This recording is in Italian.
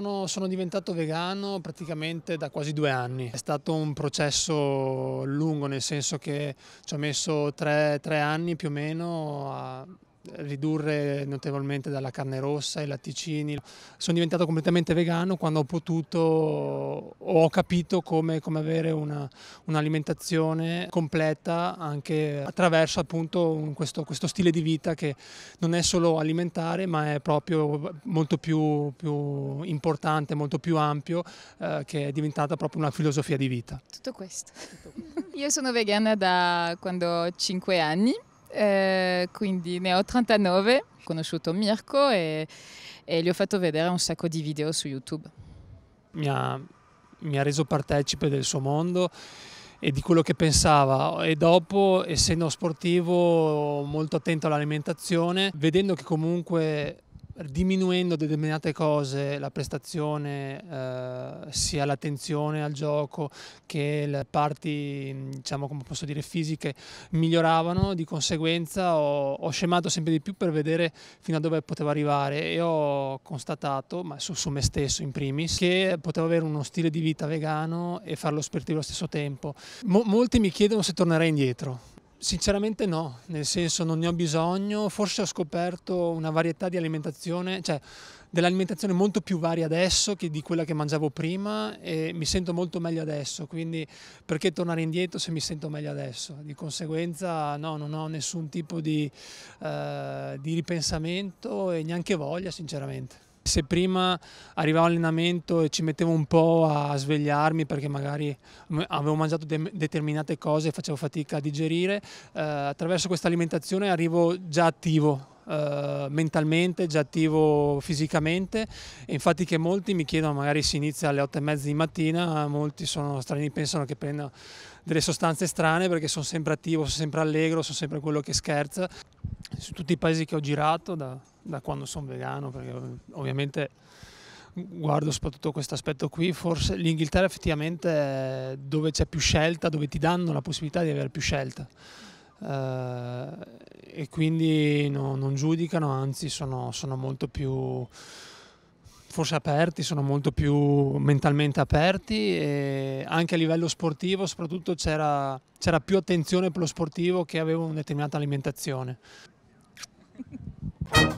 sono, sono, diventato vegano praticamente da quasi due anni. È stato un processo lungo nel senso che ci ho messo tre, tre anni più o meno a ridurre notevolmente dalla carne rossa, i latticini. Sono diventato completamente vegano quando ho potuto, ho capito come, come avere un'alimentazione completa anche attraverso appunto un, questo, questo, stile di vita che non è solo alimentare ma è proprio molto più, più importante, molto più ampio eh, che è diventata proprio una filosofia di vita. Tutto questo. Tutto questo. Io sono vegana da quando ho 5 anni eh, quindi ne ho 39. Ho conosciuto Mirko e, e, gli ho fatto vedere un sacco di video su YouTube. Mi ha, mi ha reso partecipe del suo mondo e di quello che pensava e dopo essendo sportivo molto attento all'alimentazione vedendo che comunque diminuendo determinate cose, la prestazione, eh, sia l'attenzione al gioco che le parti, diciamo, come posso dire, fisiche miglioravano, di conseguenza ho, ho, scemato sempre di più per vedere fino a dove potevo arrivare e ho constatato, ma su, su me stesso in primis, che potevo avere uno stile di vita vegano e farlo sportivo allo stesso tempo. Mo molti mi chiedono se tornerei indietro. Sinceramente no, nel senso non ne ho bisogno, forse ho scoperto una varietà di alimentazione, cioè dell'alimentazione molto più varia adesso che di quella che mangiavo prima e mi sento molto meglio adesso, quindi perché tornare indietro se mi sento meglio adesso? Di conseguenza no, non ho nessun tipo di, eh, di ripensamento e neanche voglia sinceramente. Se prima arrivavo all'allenamento e ci mettevo un po' a svegliarmi perché magari avevo mangiato de determinate cose e facevo fatica a digerire, eh, attraverso questa alimentazione arrivo già attivo eh, mentalmente, già attivo fisicamente infatti che molti mi chiedono magari si inizia alle 8 e mezza di mattina, molti sono strani, pensano che prenda delle sostanze strane perché sono sempre attivo, sono sempre allegro, sono sempre quello che scherza. Su tutti i paesi che ho girato, da da quando sono vegano, perché ovviamente guardo soprattutto questo aspetto qui, forse l'Inghilterra effettivamente è dove c'è più scelta, dove ti danno la possibilità di avere più scelta. Eh, e quindi no, non giudicano, anzi sono, sono molto più forse aperti, sono molto più mentalmente aperti e anche a livello sportivo soprattutto c'era, c'era più attenzione per lo sportivo che aveva una determinata alimentazione.